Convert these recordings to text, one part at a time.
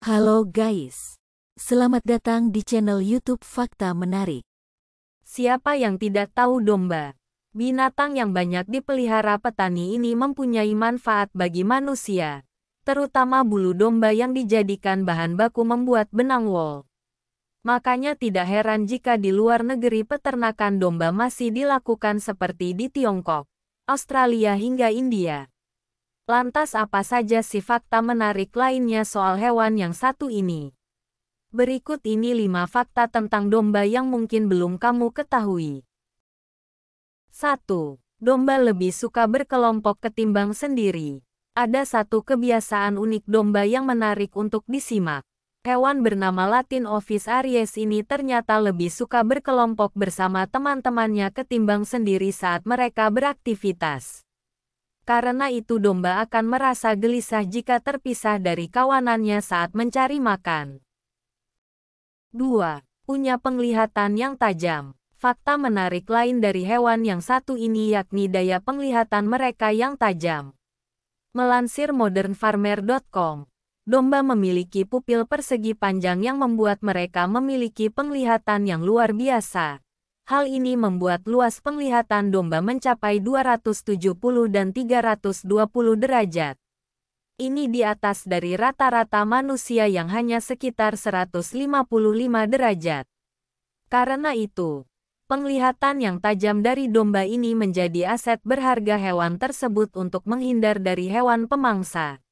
Halo guys, selamat datang di channel YouTube Fakta Menarik. Siapa yang tidak tahu domba? Binatang yang banyak dipelihara petani ini mempunyai manfaat bagi manusia, terutama bulu domba yang dijadikan bahan baku membuat benang wol. Makanya tidak heran jika di luar negeri peternakan domba masih dilakukan seperti di Tiongkok, Australia hingga India. Lantas apa saja sifat fakta menarik lainnya soal hewan yang satu ini? Berikut ini lima fakta tentang domba yang mungkin belum kamu ketahui. 1. Domba lebih suka berkelompok ketimbang sendiri. Ada satu kebiasaan unik domba yang menarik untuk disimak. Hewan bernama Latin Office Aries ini ternyata lebih suka berkelompok bersama teman-temannya ketimbang sendiri saat mereka beraktivitas karena itu domba akan merasa gelisah jika terpisah dari kawanannya saat mencari makan. 2. Punya penglihatan yang tajam. Fakta menarik lain dari hewan yang satu ini yakni daya penglihatan mereka yang tajam. Melansir modernfarmer.com, domba memiliki pupil persegi panjang yang membuat mereka memiliki penglihatan yang luar biasa. Hal ini membuat luas penglihatan domba mencapai 270 dan 320 derajat. Ini di atas dari rata-rata manusia yang hanya sekitar 155 derajat. Karena itu, penglihatan yang tajam dari domba ini menjadi aset berharga hewan tersebut untuk menghindar dari hewan pemangsa.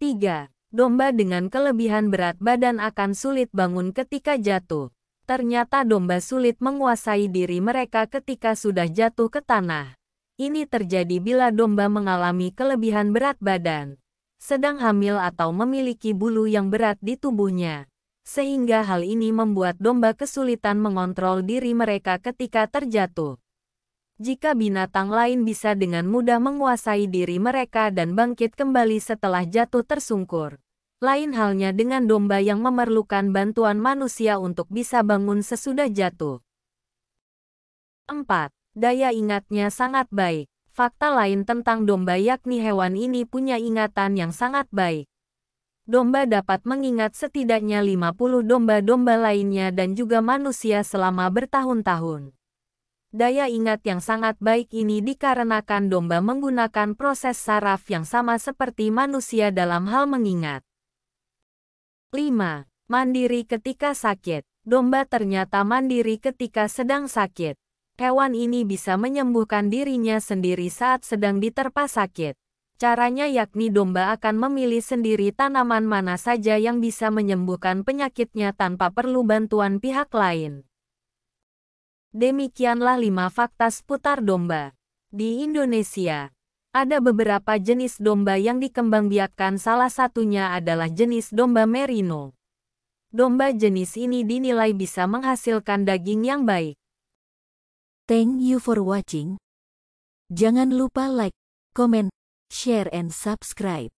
3. Domba dengan kelebihan berat badan akan sulit bangun ketika jatuh. Ternyata domba sulit menguasai diri mereka ketika sudah jatuh ke tanah. Ini terjadi bila domba mengalami kelebihan berat badan, sedang hamil atau memiliki bulu yang berat di tubuhnya. Sehingga hal ini membuat domba kesulitan mengontrol diri mereka ketika terjatuh. Jika binatang lain bisa dengan mudah menguasai diri mereka dan bangkit kembali setelah jatuh tersungkur, lain halnya dengan domba yang memerlukan bantuan manusia untuk bisa bangun sesudah jatuh. 4. Daya ingatnya sangat baik. Fakta lain tentang domba yakni hewan ini punya ingatan yang sangat baik. Domba dapat mengingat setidaknya 50 domba-domba lainnya dan juga manusia selama bertahun-tahun. Daya ingat yang sangat baik ini dikarenakan domba menggunakan proses saraf yang sama seperti manusia dalam hal mengingat. 5. Mandiri ketika sakit. Domba ternyata mandiri ketika sedang sakit. Hewan ini bisa menyembuhkan dirinya sendiri saat sedang diterpa sakit. Caranya yakni domba akan memilih sendiri tanaman mana saja yang bisa menyembuhkan penyakitnya tanpa perlu bantuan pihak lain. Demikianlah lima fakta seputar domba di Indonesia. Ada beberapa jenis domba yang dikembangbiakkan salah satunya adalah jenis domba merino. Domba jenis ini dinilai bisa menghasilkan daging yang baik. Thank you for watching. Jangan lupa like, comment, share and subscribe.